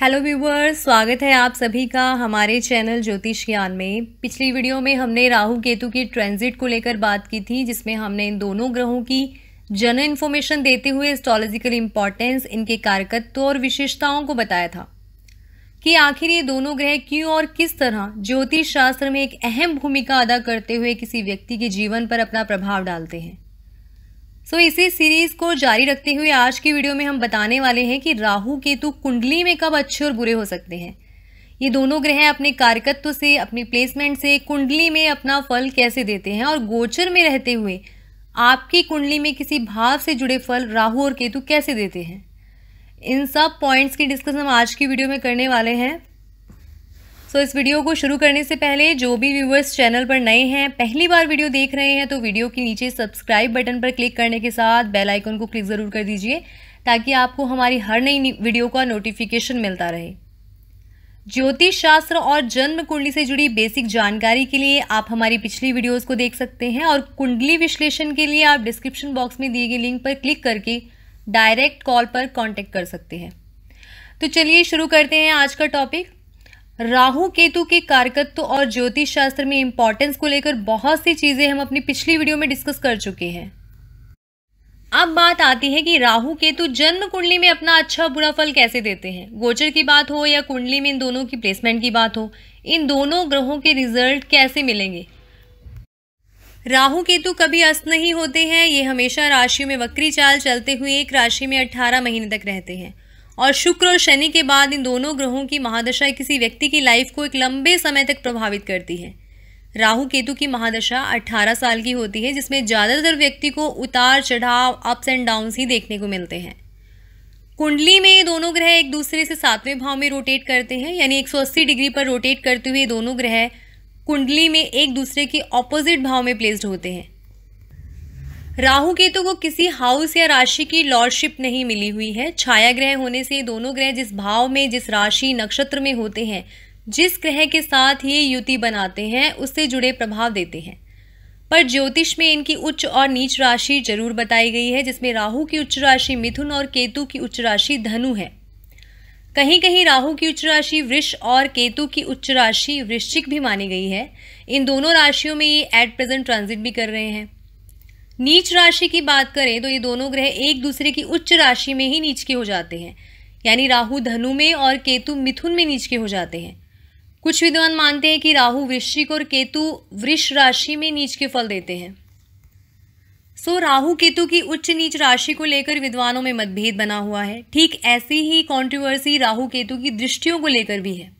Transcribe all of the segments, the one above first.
hello viewers स्वागत है आप सभी का हमारे चैनल ज्योतिष ज्ञान में पिछली वीडियो में हमने राहु केतु की ट्रांजिट को लेकर बात की थी जिसमें हमने इन दोनों ग्रहों की जन इन्फॉर्मेशन देते हुए एस्ट्रोलॉजिकल इम्पॉर्टेंस इनके कारकत्व और विशेषताओं को बताया था कि आखिर ये दोनों ग्रह क्यों और किस तरह ज्योतिष शास्त्र में एक अहम भूमिका अदा करते हुए किसी व्यक्ति के जीवन पर अपना प्रभाव डालते हैं सो so, इसी सीरीज को जारी रखते हुए आज की वीडियो में हम बताने वाले हैं कि राहु केतु कुंडली में कब अच्छे और बुरे हो सकते हैं ये दोनों ग्रह अपने कारकत्व से अपने प्लेसमेंट से कुंडली में अपना फल कैसे देते हैं और गोचर में रहते हुए आपकी कुंडली में किसी भाव से जुड़े फल राहु और केतु कैसे देते हैं इन सब पॉइंट्स की डिस्कस हम आज की वीडियो में करने वाले हैं सो इस वीडियो को शुरू करने से पहले जो भी व्यूवर्स चैनल पर नए हैं पहली बार वीडियो देख रहे हैं तो वीडियो के नीचे सब्सक्राइब बटन पर क्लिक करने के साथ बेल आइकन को क्लिक ज़रूर कर दीजिए ताकि आपको हमारी हर नई वीडियो का नोटिफिकेशन मिलता रहे ज्योतिष शास्त्र और जन्म कुंडली से जुड़ी बेसिक जानकारी के लिए आप हमारी पिछली वीडियोस को देख सकते हैं और कुंडली विश्लेषण के लिए आप डिस्क्रिप्शन बॉक्स में दिए गए लिंक पर क्लिक करके डायरेक्ट कॉल पर कांटेक्ट कर सकते हैं तो चलिए शुरू करते हैं आज का टॉपिक राहु केतु के कारकत्व और ज्योतिष शास्त्र में इंपॉर्टेंस को लेकर बहुत सी चीज़ें हम अपनी पिछली वीडियो में डिस्कस कर चुके हैं अब बात आती है कि राहु केतु जन्म कुंडली में अपना अच्छा बुरा फल कैसे देते हैं गोचर की बात हो या कुंडली में इन दोनों की प्लेसमेंट की बात हो इन दोनों ग्रहों के रिजल्ट कैसे मिलेंगे राहु केतु कभी अस्त नहीं होते हैं ये हमेशा राशियों में वक्री चाल चलते हुए एक राशि में 18 महीने तक रहते हैं और शुक्र और शनि के बाद इन दोनों ग्रहों की महादशा किसी व्यक्ति की लाइफ को एक लंबे समय तक प्रभावित करती है राहु केतु की महादशा 18 साल की होती है जिसमें ज़्यादातर व्यक्ति को उतार चढ़ाव अप्स एंड डाउन्स ही देखने को मिलते हैं कुंडली में ये दोनों ग्रह एक दूसरे से सातवें भाव में रोटेट करते हैं यानी 180 डिग्री पर रोटेट करते हुए दोनों ग्रह कुंडली में एक दूसरे के ऑपोजिट भाव में प्लेस्ड होते हैं राहु केतु को किसी हाउस या राशि की लॉर्डशिप नहीं मिली हुई है छाया ग्रह होने से दोनों ग्रह जिस भाव में जिस राशि नक्षत्र में होते हैं जिस ग्रह के साथ ये युति बनाते हैं उससे जुड़े प्रभाव देते हैं पर ज्योतिष में इनकी उच्च और नीच राशि जरूर बताई गई है जिसमें राहु की उच्च राशि मिथुन और केतु की उच्च राशि धनु है कहीं कहीं राहु की उच्च राशि वृष और केतु की उच्च राशि वृश्चिक भी मानी गई है इन दोनों राशियों में ये एट प्रेजेंट ट्रांजिट भी कर रहे हैं नीच राशि की बात करें तो ये दोनों ग्रह एक दूसरे की उच्च राशि में ही नीच के हो जाते हैं यानी राहु धनु में और केतु मिथुन में नीच के हो जाते हैं कुछ विद्वान मानते हैं कि राहु वृश्चिक और केतु वृष राशि में नीच के फल देते हैं सो राहु केतु की उच्च नीच राशि को लेकर विद्वानों में मतभेद बना हुआ है ठीक ऐसी ही कॉन्ट्रोवर्सी राहु केतु की दृष्टियों को लेकर भी है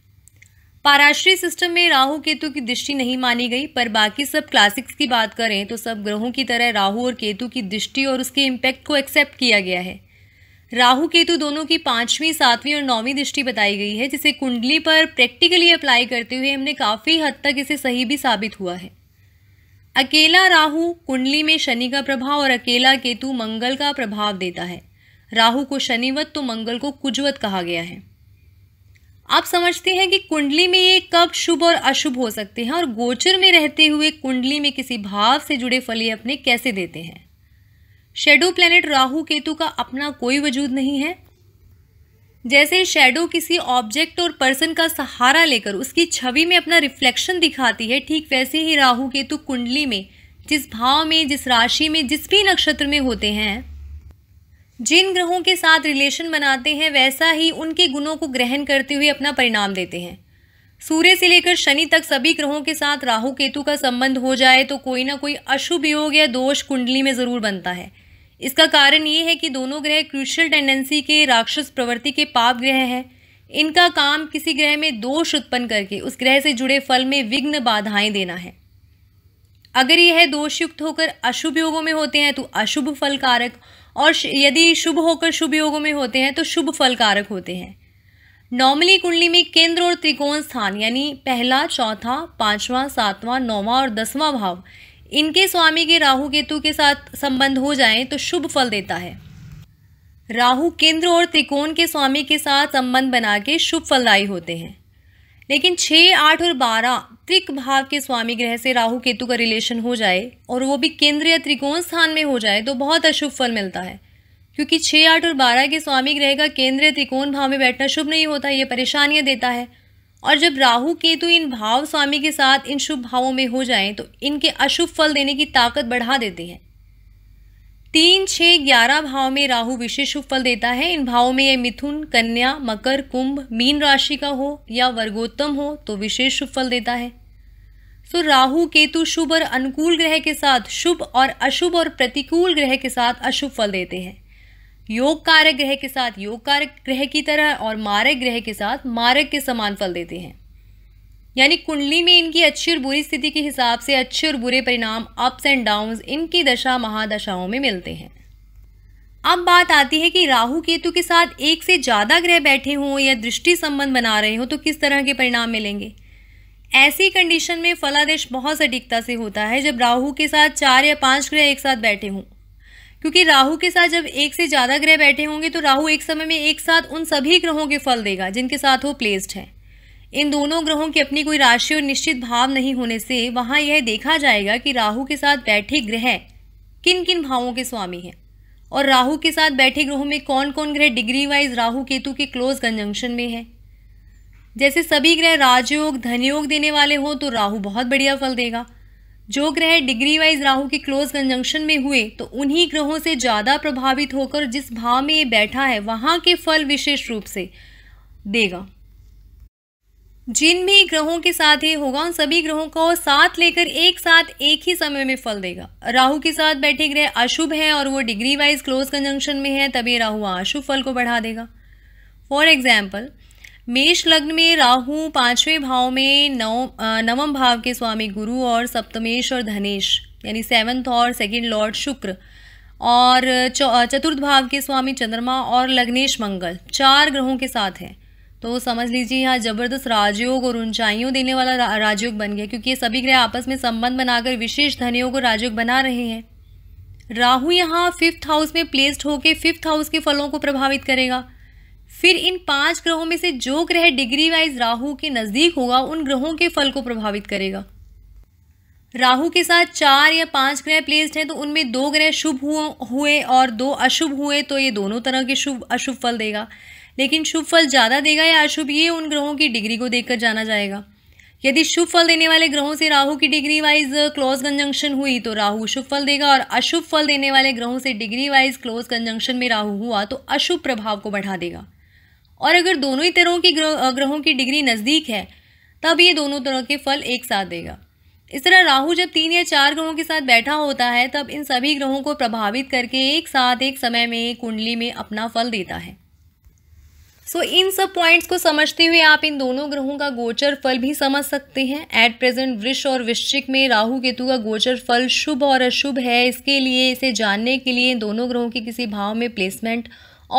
पाराश्री सिस्टम में राहु केतु की दृष्टि नहीं मानी गई पर बाकी सब क्लासिक्स की बात करें तो सब ग्रहों की तरह राहु और केतु की दृष्टि और उसके इम्पैक्ट को एक्सेप्ट किया गया है राहु केतु दोनों की पांचवीं सातवीं और नौवीं दृष्टि बताई गई है जिसे कुंडली पर प्रैक्टिकली अप्लाई करते हुए हमने काफ़ी हद तक इसे सही भी साबित हुआ है अकेला राहु कुंडली में शनि का प्रभाव और अकेला केतु मंगल का प्रभाव देता है राहु को शनिवत तो मंगल को कुजवत कहा गया है आप समझते हैं कि कुंडली में ये कब शुभ और अशुभ हो सकते हैं और गोचर में रहते हुए कुंडली में किसी भाव से जुड़े फल ये अपने कैसे देते हैं शेडो प्लेनेट राहु केतु का अपना कोई वजूद नहीं है जैसे शेडो किसी ऑब्जेक्ट और पर्सन का सहारा लेकर उसकी छवि में अपना रिफ्लेक्शन दिखाती है ठीक वैसे ही राहु केतु कुंडली में जिस भाव में जिस राशि में जिस भी नक्षत्र में होते हैं जिन ग्रहों के साथ रिलेशन बनाते हैं वैसा ही उनके गुणों को ग्रहण करते हुए अपना परिणाम देते हैं सूर्य से लेकर शनि तक सभी ग्रहों के साथ राहु केतु का संबंध हो जाए तो कोई ना कोई अशुभ योग या दोष कुंडली में ज़रूर बनता है इसका कारण ये है कि दोनों ग्रह क्रिशियल टेंडेंसी के राक्षस प्रवृत्ति के पाप ग्रह हैं इनका काम किसी ग्रह में दोष उत्पन्न करके उस ग्रह से जुड़े फल में विघ्न बाधाएं देना है अगर यह दोषयुक्त होकर अशुभ योगों में होते हैं तो अशुभ फल कारक और यदि शुभ होकर शुभ योगों में होते हैं तो शुभ फल कारक होते हैं नॉर्मली कुंडली में केंद्र और त्रिकोण स्थान यानी पहला चौथा पांचवा सातवां नौवां और दसवां भाव इनके स्वामी के राहु केतु के साथ संबंध हो जाए तो शुभ फल देता है राहु केंद्र और त्रिकोण के स्वामी के साथ संबंध बना के शुभ फलदायी होते हैं लेकिन छः आठ और बारह त्रिक भाव के स्वामी ग्रह से राहु केतु का रिलेशन हो जाए और वो भी केंद्रीय त्रिकोण स्थान में हो जाए तो बहुत अशुभ फल मिलता है क्योंकि छः आठ और बारह के स्वामी ग्रह का केंद्रीय त्रिकोण भाव में बैठना शुभ नहीं होता ये परेशानियाँ देता है और जब राहु केतु इन भाव स्वामी के साथ इन शुभ भावों में हो जाएं तो इनके अशुभ फल देने की ताकत बढ़ा देती है तीन छः ग्यारह भाव में राहु विशेष शुभ फल देता है इन भावों में ये मिथुन कन्या मकर कुंभ मीन राशि का हो या वर्गोत्तम हो तो विशेष शुभ फल देता है तो राहु केतु शुभ और अनुकूल ग्रह के साथ शुभ और अशुभ और प्रतिकूल ग्रह के साथ अशुभ फल देते हैं योग कारक ग्रह के साथ योग कारक ग्रह की तरह और मारक ग्रह के साथ मारक के समान फल देते हैं यानी कुंडली में इनकी अच्छी और बुरी स्थिति के हिसाब से अच्छे और बुरे परिणाम अप्स एंड डाउन्स इनकी दशा महादशाओं में मिलते हैं अब बात आती है कि राहु केतु के साथ एक से ज़्यादा ग्रह बैठे हों या दृष्टि संबंध बना रहे हों तो किस तरह के परिणाम मिलेंगे ऐसी कंडीशन में फलादेश बहुत सटीकता से होता है जब राहु के साथ चार या पांच ग्रह एक साथ बैठे हों क्योंकि राहु के साथ जब एक से ज़्यादा ग्रह बैठे होंगे तो राहु एक समय में एक साथ उन सभी ग्रहों के फल देगा जिनके साथ वो प्लेस्ड है इन दोनों ग्रहों की अपनी कोई राशि और निश्चित भाव नहीं होने से वहां यह देखा जाएगा कि राहु के साथ बैठे ग्रह किन किन भावों के स्वामी हैं और राहु के साथ बैठे ग्रहों में कौन कौन ग्रह डिग्री वाइज राहु केतु के क्लोज कंजंक्शन में है जैसे सभी ग्रह राजयोग धनयोग देने वाले हों तो राहु बहुत बढ़िया फल देगा जो ग्रह डिग्री वाइज राहु के क्लोज कंजंक्शन में हुए तो उन्हीं ग्रहों से ज़्यादा प्रभावित होकर जिस भाव में ये बैठा है वहाँ के फल विशेष रूप से देगा जिन भी ग्रहों के साथ ये होगा उन सभी ग्रहों को साथ लेकर एक साथ एक ही समय में फल देगा राहु के साथ बैठे ग्रह अशुभ है और वो डिग्री वाइज क्लोज कंजंक्शन में है तभी राहु अशुभ फल को बढ़ा देगा फॉर एग्जाम्पल मेष लग्न में राहु पांचवें भाव में नव नवम भाव के स्वामी गुरु और सप्तमेश और धनेश यानी सेवन्थ और सेकेंड लॉर्ड शुक्र और चतुर्थ भाव के स्वामी चंद्रमा और लग्नेश मंगल चार ग्रहों के साथ हैं तो समझ लीजिए यहाँ जबरदस्त राजयोग और ऊंचाइयों देने वाला रा, राजयोग बन गया क्योंकि ये सभी ग्रह आपस में संबंध बनाकर विशेष धनियों को राजयोग बना रहे हैं राहु यहाँ फिफ्थ हाउस में प्लेस्ड होकर फिफ्थ हाउस के फलों को प्रभावित करेगा फिर इन पांच ग्रहों में से जो ग्रह डिग्री वाइज राहु के नज़दीक होगा उन ग्रहों के फल को प्रभावित करेगा राहु के साथ चार या पांच ग्रह प्लेस्ड हैं तो उनमें दो ग्रह शुभ हुए और दो अशुभ हुए तो ये दोनों तरह के शुभ अशुभ फल देगा लेकिन शुभ फल ज़्यादा देगा या अशुभ ये उन ग्रहों की डिग्री को देखकर जाना जाएगा यदि शुभ फल देने वाले ग्रहों से राहु की डिग्री वाइज क्लोज कंजंक्शन हुई तो राहु शुभ फल देगा और अशुभ फल देने वाले ग्रहों से डिग्री वाइज क्लोज कंजंक्शन में राहु हुआ तो अशुभ प्रभाव को बढ़ा देगा और अगर दोनों ही तरह की ग्रहों की डिग्री नज़दीक है तब ये दोनों तरह के फल एक साथ देगा इस तरह राहु जब तीन या चार ग्रहों के साथ बैठा होता है तब इन सभी ग्रहों को प्रभावित करके एक साथ एक समय में कुंडली में अपना फल देता है सो so, इन सब पॉइंट्स को समझते हुए आप इन दोनों ग्रहों का गोचर फल भी समझ सकते हैं एट प्रेजेंट वृक्ष और वृश्चिक में राहु केतु का गोचर फल शुभ और अशुभ है इसके लिए इसे जानने के लिए इन दोनों ग्रहों के किसी भाव में प्लेसमेंट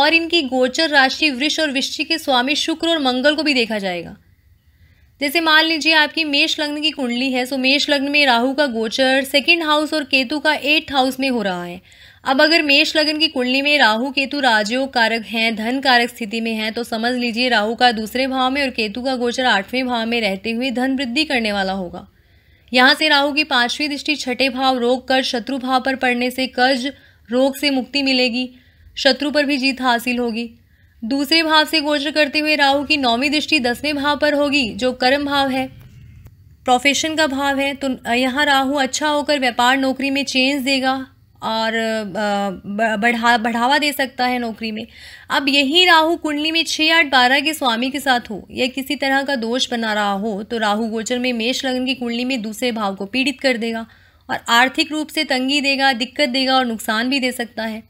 और इनकी गोचर राशि वृक्ष और वृश्चिक के स्वामी शुक्र और मंगल को भी देखा जाएगा जैसे मान लीजिए आपकी मेष लग्न की कुंडली है सो मेष लग्न में राहु का गोचर सेकंड हाउस और केतु का एट्थ हाउस में हो रहा है अब अगर मेष लगन की कुंडली में राहु केतु राजयोग कारक हैं धन कारक स्थिति में हैं तो समझ लीजिए राहु का दूसरे भाव में और केतु का गोचर आठवें भाव में रहते हुए धन वृद्धि करने वाला होगा यहाँ से राहु की पांचवी दृष्टि छठे भाव रोग कर शत्रु भाव पर पड़ने से कर्ज रोग से मुक्ति मिलेगी शत्रु पर भी जीत हासिल होगी दूसरे भाव से गोचर करते हुए राहु की नौवीं दृष्टि दसवें भाव पर होगी जो कर्म भाव है प्रोफेशन का भाव है तो यहाँ राहु अच्छा होकर व्यापार नौकरी में चेंज देगा और बढ़ा बढ़ावा दे सकता है नौकरी में अब यही राहु कुंडली में छः आठ बारह के स्वामी के साथ हो या किसी तरह का दोष बना रहा हो तो राहु गोचर में मेष लगन की कुंडली में दूसरे भाव को पीड़ित कर देगा और आर्थिक रूप से तंगी देगा दिक्कत देगा और नुकसान भी दे सकता है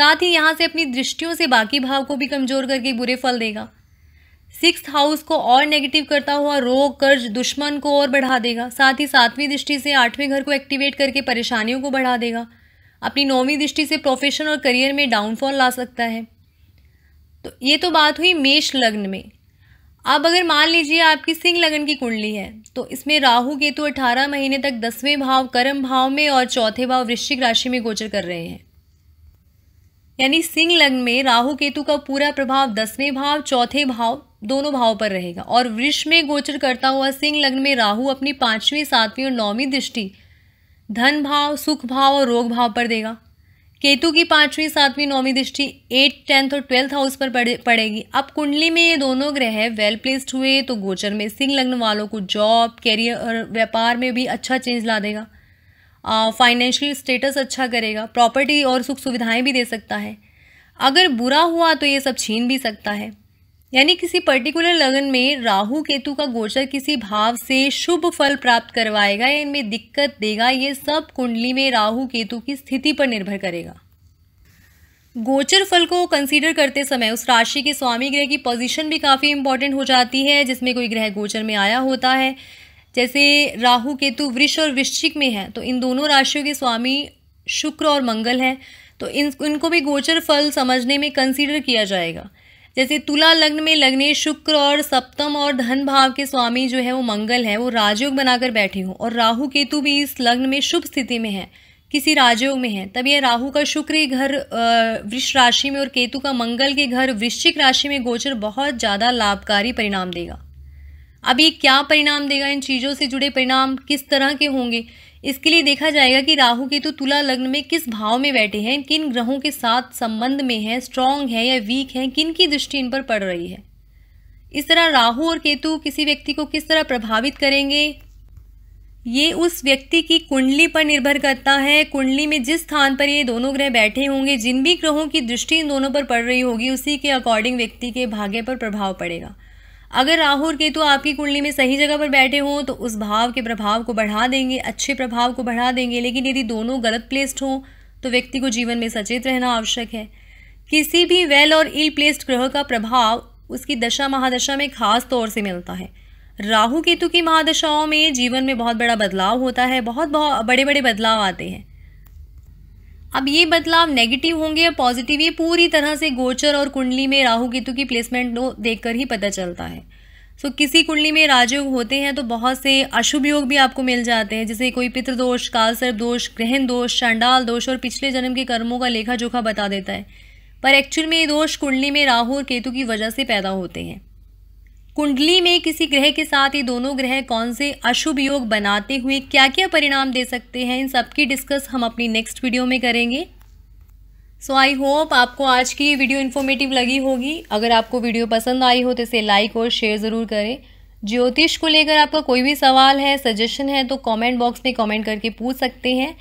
साथ ही यहाँ से अपनी दृष्टियों से बाकी भाव को भी कमजोर करके बुरे फल देगा सिक्स हाउस को और नेगेटिव करता हुआ रोग कर्ज दुश्मन को और बढ़ा देगा साथ ही सातवीं दृष्टि से आठवें घर को एक्टिवेट करके परेशानियों को बढ़ा देगा अपनी नौवीं दृष्टि से प्रोफेशन और करियर में डाउनफॉल ला सकता है तो ये तो बात हुई मेष लग्न में अब अगर मान लीजिए आपकी सिंह लग्न की कुंडली है तो इसमें राहु केतु अठारह महीने तक दसवें भाव कर्म भाव में और चौथे भाव वृश्चिक राशि में गोचर कर रहे हैं यानी सिंह लग्न में राहु केतु का पूरा प्रभाव दसवें भाव चौथे भाव दोनों भाव पर रहेगा और वृक्ष में गोचर करता हुआ सिंह लग्न में राहु अपनी पांचवी सातवीं और नौवीं दृष्टि धन भाव सुख भाव और रोग भाव पर देगा केतु की पांचवी सातवीं नौवीं दृष्टि एट टेंथ और ट्वेल्थ हाउस पर पड़े, पड़ेगी अब कुंडली में ये दोनों ग्रह वेल प्लेस्ड हुए तो गोचर में सिंह लग्न वालों को जॉब कैरियर और व्यापार में भी अच्छा चेंज ला देगा फाइनेंशियल स्टेटस अच्छा करेगा प्रॉपर्टी और सुख सुविधाएं भी दे सकता है अगर बुरा हुआ तो ये सब छीन भी सकता है यानी किसी पर्टिकुलर लगन में राहु केतु का गोचर किसी भाव से शुभ फल प्राप्त करवाएगा या इनमें दिक्कत देगा ये सब कुंडली में राहु केतु की स्थिति पर निर्भर करेगा गोचर फल को कंसीडर करते समय उस राशि के स्वामी ग्रह की पोजीशन भी काफ़ी इंपॉर्टेंट हो जाती है जिसमें कोई ग्रह गोचर में आया होता है जैसे राहु केतु वृष और वृश्चिक में है तो इन दोनों राशियों के स्वामी शुक्र और मंगल हैं तो इन इनको भी गोचर फल समझने में कंसीडर किया जाएगा जैसे तुला लग्न में लगने शुक्र और सप्तम और धन भाव के स्वामी जो है वो मंगल है वो राजयोग बनाकर बैठे हों और राहु केतु भी इस लग्न में शुभ स्थिति में है किसी राजयोग में है तब यह राहु का शुक्र घर वृक्ष राशि में और केतु का मंगल के घर वृश्चिक राशि में गोचर बहुत ज़्यादा लाभकारी परिणाम देगा अब ये क्या परिणाम देगा इन चीज़ों से जुड़े परिणाम किस तरह के होंगे इसके लिए देखा जाएगा कि राहु केतु तुला लग्न में किस भाव में बैठे हैं किन ग्रहों के साथ संबंध में है स्ट्रांग है या वीक है किन की दृष्टि इन पर पड़ रही है इस तरह राहु और केतु किसी व्यक्ति को किस तरह प्रभावित करेंगे ये उस व्यक्ति की कुंडली पर निर्भर करता है कुंडली में जिस स्थान पर ये दोनों ग्रह बैठे होंगे जिन भी ग्रहों की दृष्टि इन दोनों पर पड़ रही होगी उसी के अकॉर्डिंग व्यक्ति के भाग्य पर प्रभाव पड़ेगा अगर राहु और केतु तो आपकी कुंडली में सही जगह पर बैठे हों तो उस भाव के प्रभाव को बढ़ा देंगे अच्छे प्रभाव को बढ़ा देंगे लेकिन यदि दोनों गलत प्लेस्ड हों तो व्यक्ति को जीवन में सचेत रहना आवश्यक है किसी भी वेल और इल प्लेस्ड ग्रह का प्रभाव उसकी दशा महादशा में खास तौर से मिलता है राहु केतु की महादशाओं में जीवन में बहुत बड़ा बदलाव होता है बहुत बहुत बड़े बड़े बदलाव आते हैं अब ये बदलाव नेगेटिव होंगे या पॉजिटिव ये पूरी तरह से गोचर और कुंडली में राहु केतु की प्लेसमेंट को देखकर ही पता चलता है सो so, किसी कुंडली में राजयोग होते हैं तो बहुत से अशुभ योग भी आपको मिल जाते हैं जैसे कोई पितृदोष कालसर्प दोष ग्रहण दोष चंडाल दोष और पिछले जन्म के कर्मों का लेखा जोखा बता देता है पर एक्चुअल में ये दोष कुंडली में राहु और केतु की वजह से पैदा होते हैं कुंडली में किसी ग्रह के साथ ये दोनों ग्रह कौन से अशुभ योग बनाते हुए क्या क्या परिणाम दे सकते हैं इन सब की डिस्कस हम अपनी नेक्स्ट वीडियो में करेंगे सो आई होप आपको आज की वीडियो इन्फॉर्मेटिव लगी होगी अगर आपको वीडियो पसंद आई हो तो इसे लाइक और शेयर ज़रूर करें ज्योतिष को लेकर आपका कोई भी सवाल है सजेशन है तो कमेंट बॉक्स में कमेंट करके पूछ सकते हैं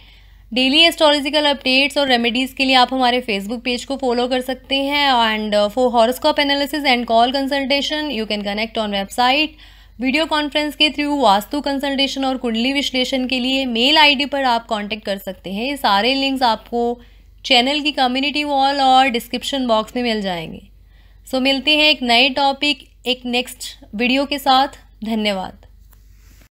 डेली एस्ट्रोलॉजिकल अपडेट्स और रेमेडीज़ के लिए आप हमारे फेसबुक पेज को फॉलो कर सकते हैं and for horoscope analysis and call consultation you can connect on website video conference के थ्रू वास्तु कंसल्टेशन और कुंडली विश्लेषण के लिए मेल आईडी पर आप कांटेक्ट कर सकते हैं ये सारे लिंक्स आपको चैनल की कम्युनिटी वॉल और डिस्क्रिप्शन बॉक्स में मिल जाएंगे सो so, मिलते हैं एक नए टॉपिक एक नेक्स्ट वीडियो के साथ धन्यवाद